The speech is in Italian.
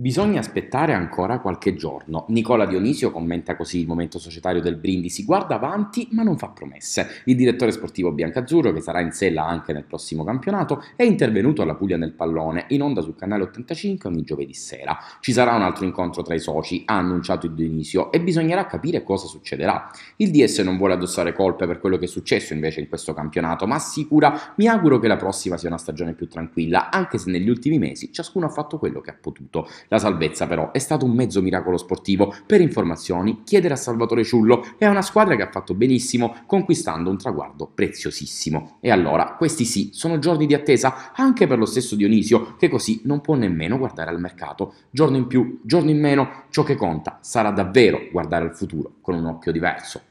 Bisogna aspettare ancora qualche giorno. Nicola Dionisio commenta così il momento societario del Brindisi. Guarda avanti, ma non fa promesse. Il direttore sportivo biancazzurro, che sarà in sella anche nel prossimo campionato, è intervenuto alla Puglia nel pallone, in onda sul canale 85 ogni giovedì sera. Ci sarà un altro incontro tra i soci, ha annunciato il Dionisio, e bisognerà capire cosa succederà. Il DS non vuole addossare colpe per quello che è successo invece in questo campionato, ma assicura: mi auguro che la prossima sia una stagione più tranquilla, anche se negli ultimi mesi ciascuno ha fatto quello che ha potuto. La salvezza però è stato un mezzo miracolo sportivo. Per informazioni chiedere a Salvatore Ciullo e a una squadra che ha fatto benissimo conquistando un traguardo preziosissimo. E allora questi sì sono giorni di attesa anche per lo stesso Dionisio che così non può nemmeno guardare al mercato. Giorno in più, giorno in meno, ciò che conta sarà davvero guardare al futuro con un occhio diverso.